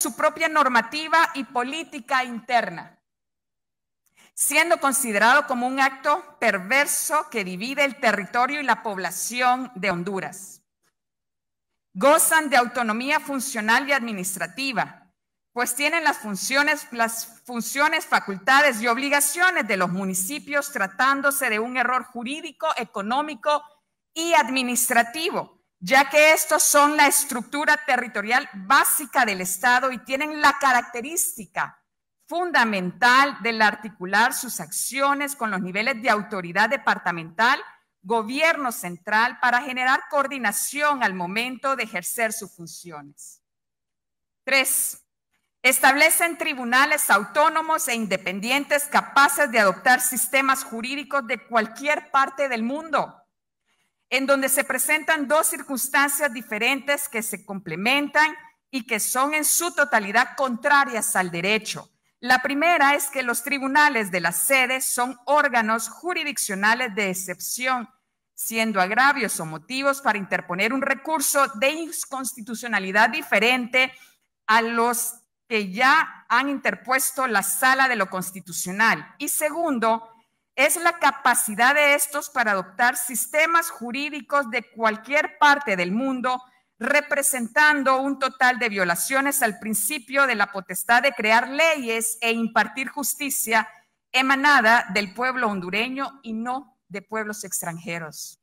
su propia normativa y política interna, siendo considerado como un acto perverso que divide el territorio y la población de Honduras. Gozan de autonomía funcional y administrativa, pues tienen las funciones, las funciones, facultades y obligaciones de los municipios tratándose de un error jurídico, económico y administrativo ya que estos son la estructura territorial básica del Estado y tienen la característica fundamental de articular sus acciones con los niveles de autoridad departamental, gobierno central, para generar coordinación al momento de ejercer sus funciones. Tres, establecen tribunales autónomos e independientes capaces de adoptar sistemas jurídicos de cualquier parte del mundo en donde se presentan dos circunstancias diferentes que se complementan y que son en su totalidad contrarias al derecho. La primera es que los tribunales de la sede son órganos jurisdiccionales de excepción, siendo agravios o motivos para interponer un recurso de inconstitucionalidad diferente a los que ya han interpuesto la sala de lo constitucional. Y segundo, es la capacidad de estos para adoptar sistemas jurídicos de cualquier parte del mundo, representando un total de violaciones al principio de la potestad de crear leyes e impartir justicia emanada del pueblo hondureño y no de pueblos extranjeros.